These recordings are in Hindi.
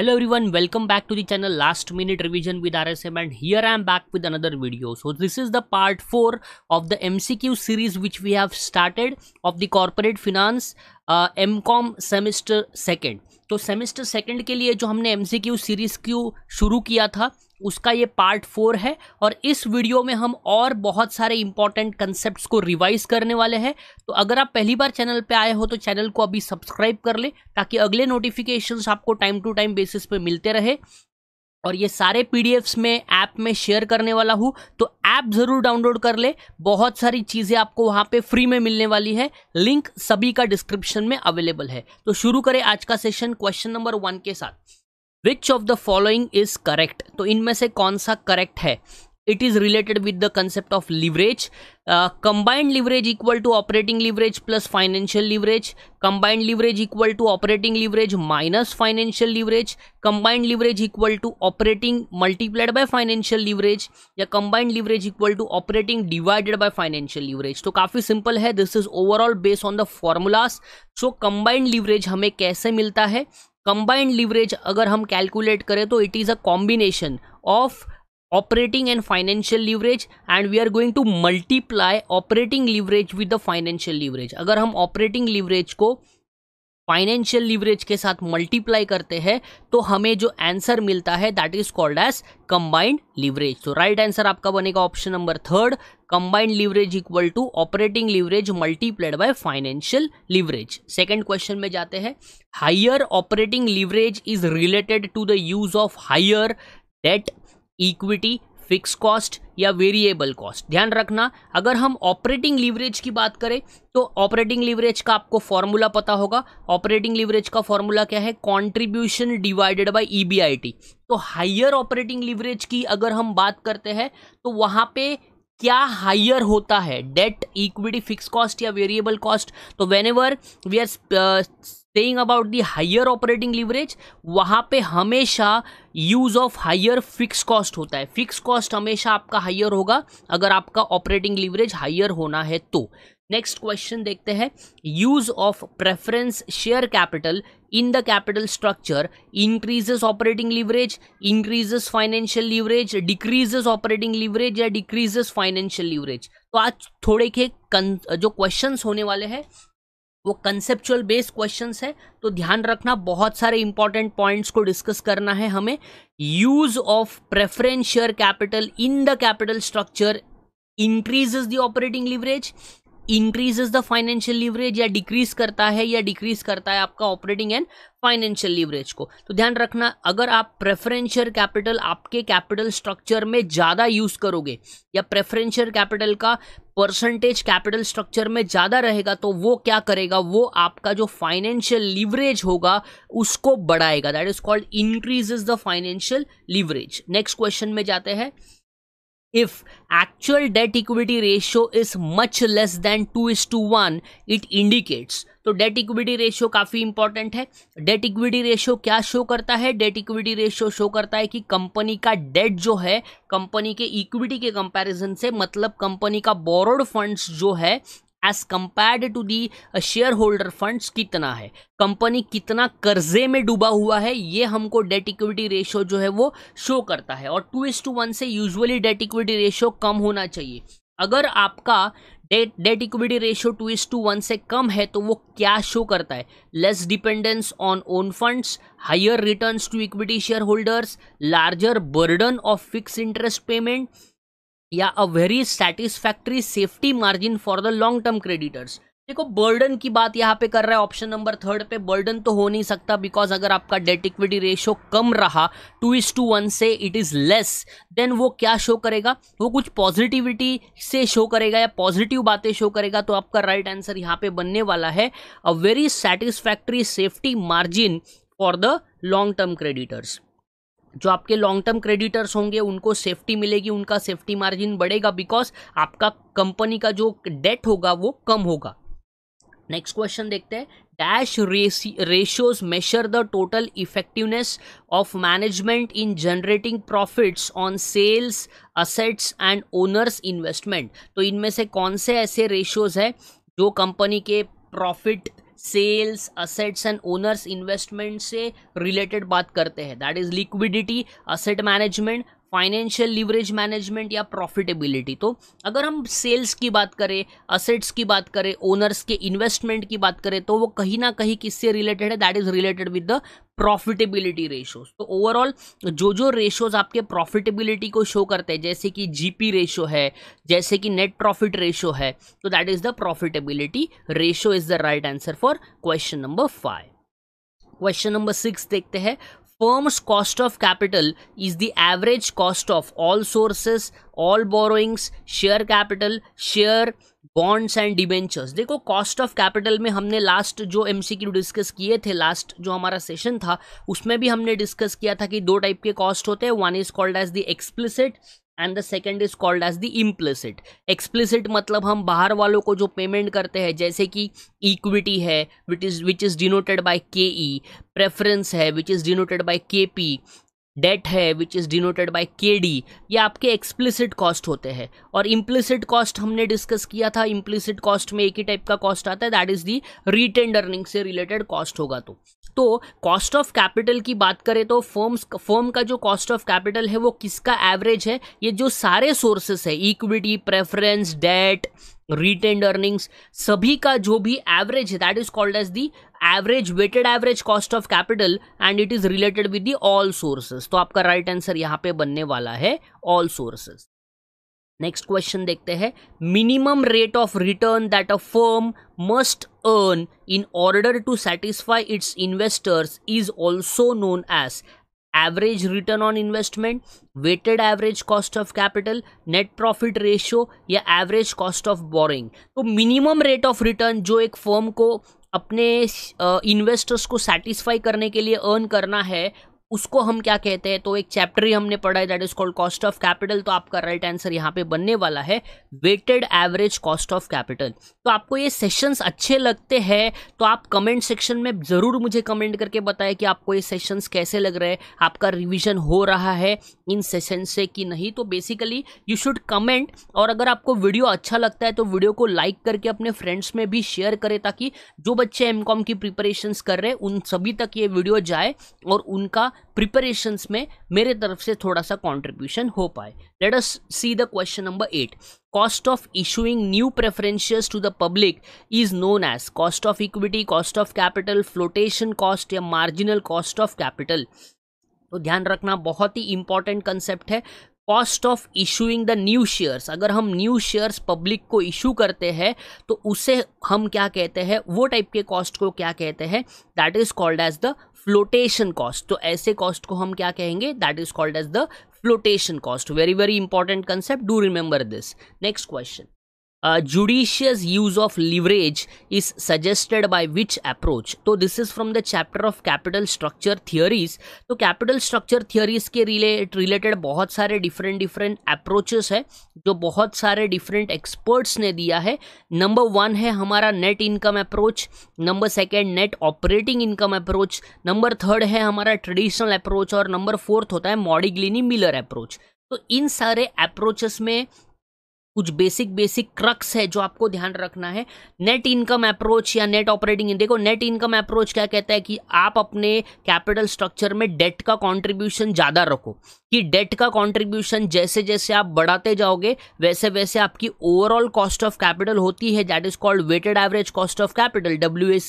hello everyone welcome back to the channel last minute revision with R S M and here I am back with another video so this is the part four of the MCQ series which we have started of the corporate finance MCom semester second तो सेमेस्टर सेकंड के लिए जो हमने एमसीक्यू सीरीज क्यू शुरू किया था उसका ये पार्ट फोर है और इस वीडियो में हम और बहुत सारे इंपॉर्टेंट कंसेप्ट को रिवाइज करने वाले हैं तो अगर आप पहली बार चैनल पे आए हो तो चैनल को अभी सब्सक्राइब कर ले ताकि अगले नोटिफिकेशंस आपको टाइम टू टाइम बेसिस पे मिलते रहे और ये सारे पीडीएफ्स में ऐप में शेयर करने वाला हूँ तो ऐप ज़रूर डाउनलोड कर ले बहुत सारी चीज़ें आपको वहाँ पे फ्री में मिलने वाली है लिंक सभी का डिस्क्रिप्शन में अवेलेबल है तो शुरू करें आज का सेशन क्वेश्चन नंबर वन के साथ which of the following is correct तो इनमें से कौन सा करेक्ट है it is related with the concept of leverage combined leverage equal to operating leverage plus financial leverage combined leverage equal to operating leverage minus financial leverage combined leverage equal to operating multiplied by financial leverage या combined leverage equal to operating divided by financial leverage तो काफी सिंपल है this is overall based on the formulas so combined leverage हमें कैसे मिलता है कंबाइंड लीवरेज अगर हम कैलकुलेट करें तो it is a combination of operating and financial leverage and we are going to multiply operating leverage with the financial leverage अगर हम ऑपरेटिंग लीवरेज को फाइनेंशियल लीवरेज के साथ मल्टीप्लाई करते हैं तो हमें जो आंसर मिलता है that is called as combined leverage तो राइट आंसर आपका बनेगा option number third combined leverage equal to operating leverage multiplied by financial leverage second question में जाते हैं higher operating leverage is related to the use of higher debt equity fix cost या वेरिएबल कॉस्ट ध्यान रखना अगर हम ऑपरेटिंग लीवरेज की बात करें तो ऑपरेटिंग लीवरेज का आपको फॉर्मूला पता होगा ऑपरेटिंग लीवरेज का फॉर्मूला क्या है कंट्रीब्यूशन डिवाइडेड बाय ईबीआईटी तो हायर ऑपरेटिंग लीवरेज की अगर हम बात करते हैं तो वहाँ पे क्या हायर होता है डेट इक्विटी फिक्स कॉस्ट या वेरिएबल कॉस्ट तो whenever we are saying about the higher operating leverage वहां पे हमेशा use of higher fix cost होता है फिक्स कॉस्ट हमेशा आपका हायर होगा अगर आपका ऑपरेटिंग लीवरेज हायर होना है तो नेक्स्ट क्वेश्चन देखते हैं use of preference share capital in the capital structure increases operating leverage increases financial leverage decreases operating leverage या डिक्रीजेस फाइनेंशियल लीवरेज तो आज थोड़े के जो क्वेश्चंस होने वाले हैं वो कंसेप्चुअल बेस्ड क्वेश्चन है तो ध्यान रखना बहुत सारे इंपॉर्टेंट पॉइंट्स को डिस्कस करना है हमें use of preference share capital in the capital structure increases the operating leverage increases the financial leverage या डिक्रीज करता है या डिक्रीज करता है आपका ऑपरेटिंग एंड फाइनेंशियल लीवरेज को तो ध्यान रखना अगर आप प्रेफरेंशियल कैपिटल आपके कैपिटल स्ट्रक्चर में ज़्यादा यूज़ करोगे या प्रेफरेंशियल कैपिटल का परसेंटेज कैपिटल स्ट्रक्चर में ज़्यादा रहेगा तो वो क्या करेगा वो आपका जो फाइनेंशियल लीवरेज होगा उसको बढ़ाएगा that is called increase the financial leverage next question में जाते हैं if actual debt equity ratio is much less than 2 is to 1 it indicates तो डेट इक्विटी रेशियो काफ़ी इंपॉर्टेंट है डेट इक्विटी रेशियो क्या शो करता है डेट इक्विटी रेशियो शो करता है कि कंपनी का डेट जो है कंपनी के इक्विटी के कंपैरिजन से मतलब कंपनी का बोरोड फंड्स जो है as compared to the shareholder funds कितना है कंपनी कितना कर्जे में डूबा हुआ है ये हमको डेट इक्विटी रेशियो जो है वो शो करता है और टू इज टू वन से यूजली डेट इक्विटी रेशियो कम होना चाहिए अगर आपका debt debt equity ratio two is to one से कम है तो वो क्या शो करता है less dependence on own funds higher returns to equity share holders larger burden of fix interest payment या a very satisfactory safety margin for the long term creditors देखो बर्डन की बात यहाँ पे कर रहा है ऑप्शन नंबर थर्ड पे बर्डन तो हो नहीं सकता बिकॉज अगर आपका डेट इक्विटी रेशियो कम रहा टू इज टू वन से इट इज़ लेस देन वो क्या शो करेगा वो कुछ पॉजिटिविटी से शो करेगा या पॉजिटिव बातें शो करेगा तो आपका राइट right आंसर यहाँ पे बनने वाला है a very satisfactory safety margin for the long term creditors जो आपके लॉन्ग टर्म क्रेडिटर्स होंगे उनको सेफ्टी मिलेगी उनका सेफ्टी मार्जिन बढ़ेगा बिकॉज आपका कंपनी का जो डेट होगा वो कम होगा नेक्स्ट क्वेश्चन देखते हैं dash ratios measure the total effectiveness of management in generating profits on sales assets and owners investment तो इनमें से कौन से ऐसे रेशियोज है जो कंपनी के profit sales assets and owners investment से रिलेटेड बात करते हैं that is liquidity asset management financial leverage management या प्रॉफिटेबिलिटी तो अगर हम सेल्स की बात करें असेट्स की बात करें ओनर्स के इन्वेस्टमेंट की बात करें तो वो कहीं ना कहीं किससे रिलेटेड है that is related with the profitability ratios तो ओवरऑल जो जो रेशोज आपके प्रॉफिटेबिलिटी को शो करते हैं जैसे कि जीपी रेशो है जैसे कि नेट प्रॉफिट रेशो है तो that is the profitability ratio is the right answer for question number five question number six देखते हैं firm's cost of capital is the average cost of all sources all borrowings share capital share bonds and debentures देखो कॉस्ट ऑफ कैपिटल में हमने लास्ट जो एम डिस्कस किए थे लास्ट जो हमारा सेशन था उसमें भी हमने डिस्कस किया था कि दो टाइप के कॉस्ट होते हैं one is called as the explicit and the second is called as the implicit explicit मतलब हम बाहर वालों को जो पेमेंट करते हैं जैसे कि इक्विटी है which is which is denoted by K E preference है which is denoted by K P debt है which is denoted by K D ये आपके एक्सप्लिसिट कॉस्ट होते हैं और इम्प्लिसिट कॉस्ट हमने डिस्कस किया था इम्प्लिसिट कॉस्ट में एक ही टाइप का कॉस्ट आता है that is the retain earning से रिलेटेड कॉस्ट होगा तो तो कॉस्ट ऑफ कैपिटल की बात करें तो फर्म्स फर्म का जो कॉस्ट ऑफ कैपिटल है वो किसका एवरेज है ये जो सारे सोर्सेस है equity preference debt retain earnings सभी का जो भी एवरेज है that is called as the average weighted average cost of capital and it is related with the all sources तो आपका राइट right आंसर यहां पे बनने वाला है ऑल सोर्सेज नेक्स्ट क्वेश्चन देखते हैं minimum rate of return that a firm must earn in order to satisfy its investors is also known as average return on investment weighted average cost of capital net profit ratio या एवरेज कॉस्ट ऑफ बोरिंग तो मिनिमम रेट ऑफ रिटर्न जो एक फर्म को अपने इन्वेस्टर्स को सेटिस्फाई करने के लिए अर्न करना है उसको हम क्या कहते हैं तो एक चैप्टर ही हमने पढ़ा है that is called cost of capital तो आपका राइट आंसर यहाँ पे बनने वाला है weighted average cost of capital तो आपको ये सेशंस अच्छे लगते हैं तो आप कमेंट सेक्शन में ज़रूर मुझे कमेंट करके बताएं कि आपको ये सेशंस कैसे लग रहे हैं आपका रिविजन हो रहा है इन सेशन से कि नहीं तो बेसिकली यू शुड कमेंट और अगर आपको वीडियो अच्छा लगता है तो वीडियो को लाइक करके अपने फ्रेंड्स में भी शेयर करें ताकि जो बच्चे एम की प्रिपरेशन कर रहे हैं उन सभी तक ये वीडियो जाए और उनका प्रिपरेशंस में मेरे तरफ से थोड़ा सा कॉन्ट्रीब्यूशन हो पाए let us see the question number eight cost of issuing new preferentials to the public is known as cost of equity cost of capital flotation cost या मार्जिनल कॉस्ट ऑफ कैपिटल तो ध्यान रखना बहुत ही इंपॉर्टेंट कंसेप्ट है cost of issuing the new shares अगर हम न्यू शेयर्स पब्लिक को इशू करते हैं तो उसे हम क्या कहते हैं वो टाइप के कॉस्ट को क्या कहते हैं that is called as the flotation cost तो ऐसे कॉस्ट को हम क्या कहेंगे that is called as the flotation cost very very important concept do remember this next question judicious use of leverage is suggested by which approach तो this is from the chapter of capital structure theories तो कैपिटल स्ट्रक्चर थियोरीज के रिलेट रिलेटेड बहुत सारे डिफरेंट डिफरेंट अप्रोचेस है जो बहुत सारे डिफरेंट एक्सपर्ट्स ने दिया है नंबर वन है हमारा net income approach number second net operating income approach number third है हमारा ट्रेडिशनल अप्रोच और नंबर फोर्थ होता है मॉडिग्लिनी मिलर अप्रोच तो इन सारे अप्रोचेस में कुछ बेसिक बेसिक क्रक्स है जो आपको ध्यान रखना है नेट इनकम अप्रोच या नेट ऑपरेटिंग देखो नेट इनकम अप्रोच क्या कहता है कि आप अपने कैपिटल स्ट्रक्चर में डेट का कंट्रीब्यूशन ज़्यादा रखो कि डेट का कंट्रीब्यूशन जैसे जैसे आप बढ़ाते जाओगे वैसे वैसे आपकी ओवरऑल कॉस्ट ऑफ कैपिटल होती है that is called weighted average cost of capital W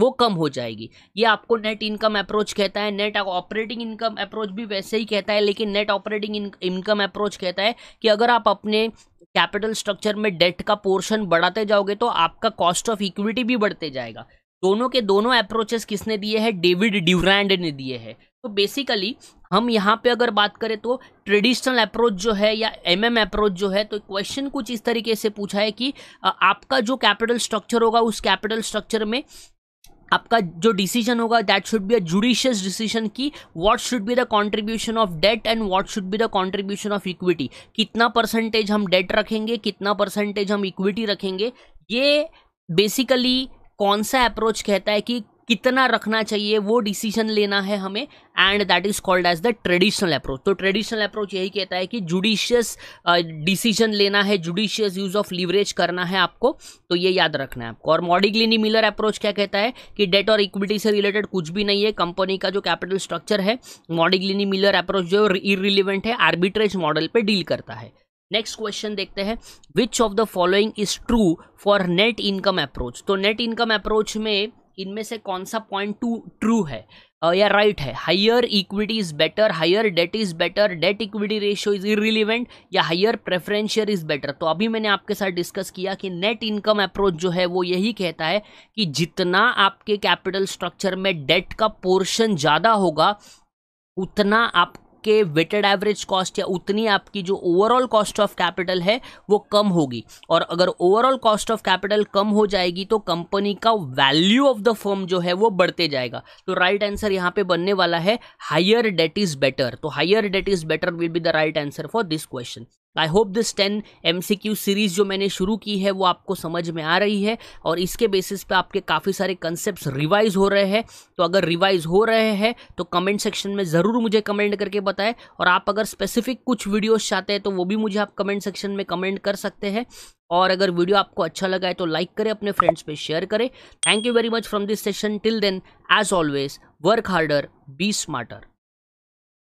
वो कम हो जाएगी ये आपको नेट इनकम अप्रोच कहता है नेट ऑपरेटिंग इनकम अप्रोच भी वैसे ही कहता है लेकिन नेट ऑपरेटिंग इनकम अप्रोच कहता है कि अगर आप अपने कैपिटल स्ट्रक्चर में डेट का पोर्शन बढ़ाते जाओगे तो आपका कॉस्ट ऑफ इक्विटी भी बढ़ते जाएगा दोनों के दोनों अप्रोचेस किसने दिए हैं डेविड ड्यूरैंड ने दिए हैं तो बेसिकली हम यहाँ पे अगर बात करें तो ट्रेडिशनल अप्रोच जो है या एम एम अप्रोच जो है तो क्वेश्चन कुछ इस तरीके से पूछा है कि आपका जो कैपिटल स्ट्रक्चर होगा उस कैपिटल स्ट्रक्चर में आपका जो डिसीजन होगा that should be a judicious decision की what should be the contribution of debt and what should be the contribution of equity कितना परसेंटेज हम डेट रखेंगे कितना परसेंटेज हम इक्विटी रखेंगे ये बेसिकली कौन सा अप्रोच कहता है कि कितना रखना चाहिए वो डिसीजन लेना है हमें and that is called as the traditional approach तो ट्रेडिशनल अप्रोच यही कहता है कि जुडिशियस डिसीजन uh, लेना है जुडिशियस यूज ऑफ लीवरेज करना है आपको तो ये याद रखना है आपको और मॉडिग्लिनी मिलर अप्रोच क्या कहता है कि डेट और इक्विटी से रिलेटेड कुछ भी नहीं है कंपनी का जो कैपिटल स्ट्रक्चर है मॉडिग्लिनी मिलर अप्रोच जो इरिलीवेंट है आर्बिट्रेज मॉडल पर डील करता है नेक्स्ट क्वेश्चन देखते हैं which of the following is true for net income approach तो नेट इनकम अप्रोच में इनमें से कौन सा पॉइंट टू ट्रू है या राइट है higher equity is better higher debt is better debt equity ratio is irrelevant या हायर प्रेफरेंशियर इज़ बेटर तो अभी मैंने आपके साथ डिस्कस किया कि नेट इनकम अप्रोच जो है वो यही कहता है कि जितना आपके कैपिटल स्ट्रक्चर में डेट का पोर्शन ज़्यादा होगा उतना आप आपके वेटेड एवरेज कॉस्ट या उतनी आपकी जो ओवरऑल कॉस्ट ऑफ कैपिटल है वो कम होगी और अगर ओवरऑल कॉस्ट ऑफ कैपिटल कम हो जाएगी तो कंपनी का वैल्यू ऑफ द फर्म जो है वो बढ़ते जाएगा तो राइट आंसर यहाँ पे बनने वाला है हायर डेट इज बेटर तो higher debt is better will be the right answer for this question I hope this ten M C Q series जो मैंने शुरू की है वो आपको समझ में आ रही है और इसके बेसिस पे आपके काफ़ी सारे कंसेप्ट रिवाइज हो रहे हैं तो अगर रिवाइज हो रहे हैं तो कमेंट सेक्शन में ज़रूर मुझे कमेंट करके बताएं और आप अगर स्पेसिफिक कुछ वीडियोस चाहते हैं तो वो भी मुझे आप कमेंट सेक्शन में कमेंट कर सकते हैं और अगर वीडियो आपको अच्छा लगा है तो लाइक करें अपने फ्रेंड्स पर शेयर करें thank you very much from this session till then as always work harder be smarter